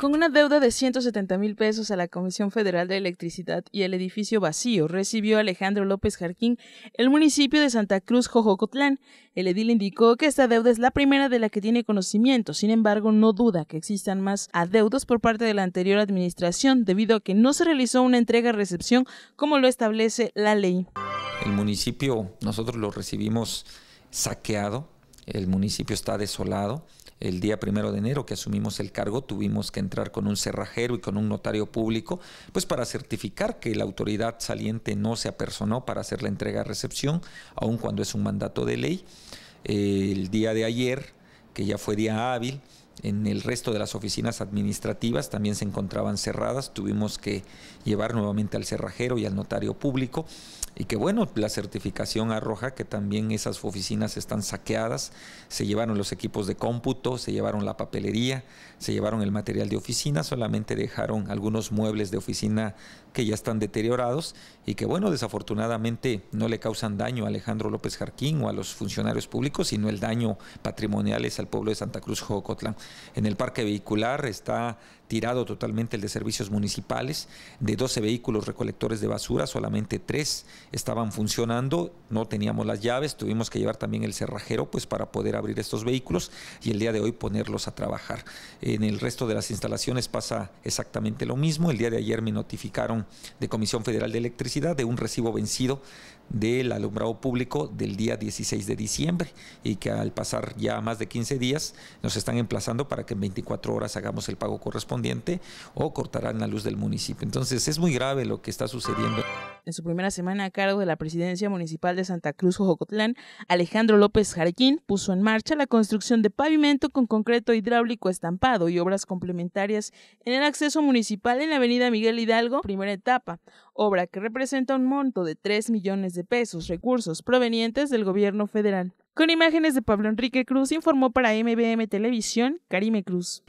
Con una deuda de 170 mil pesos a la Comisión Federal de Electricidad y el edificio vacío, recibió Alejandro López Jarquín el municipio de Santa Cruz, Jojocotlán. El edil indicó que esta deuda es la primera de la que tiene conocimiento, sin embargo, no duda que existan más adeudos por parte de la anterior administración, debido a que no se realizó una entrega-recepción como lo establece la ley. El municipio, nosotros lo recibimos saqueado, el municipio está desolado el día primero de enero que asumimos el cargo, tuvimos que entrar con un cerrajero y con un notario público, pues para certificar que la autoridad saliente no se apersonó para hacer la entrega-recepción, aun cuando es un mandato de ley. el día de ayer, que ya fue día hábil, en el resto de las oficinas administrativas también se encontraban cerradas, tuvimos que llevar nuevamente al cerrajero y al notario público y que bueno, la certificación arroja que también esas oficinas están saqueadas, se llevaron los equipos de cómputo, se llevaron la papelería, se llevaron el material de oficina, solamente dejaron algunos muebles de oficina que ya están deteriorados y que bueno, desafortunadamente no le causan daño a Alejandro López Jarquín o a los funcionarios públicos, sino el daño patrimonial es al pueblo de Santa Cruz Jocotlán. En el parque vehicular está tirado totalmente el de servicios municipales. De 12 vehículos recolectores de basura, solamente 3 estaban funcionando, no teníamos las llaves, tuvimos que llevar también el cerrajero pues, para poder abrir estos vehículos y el día de hoy ponerlos a trabajar. En el resto de las instalaciones pasa exactamente lo mismo. El día de ayer me notificaron de Comisión Federal de Electricidad de un recibo vencido del alumbrado público del día 16 de diciembre y que al pasar ya más de 15 días nos están emplazando para que en 24 horas hagamos el pago correspondiente o cortarán la luz del municipio. Entonces es muy grave lo que está sucediendo. En su primera semana a cargo de la presidencia municipal de Santa Cruz, Jocotlán, Alejandro López Jarquín puso en marcha la construcción de pavimento con concreto hidráulico estampado y obras complementarias en el acceso municipal en la avenida Miguel Hidalgo, primera etapa, obra que representa un monto de 3 millones de pesos, recursos provenientes del gobierno federal. Con imágenes de Pablo Enrique Cruz informó para MBM Televisión Karime Cruz.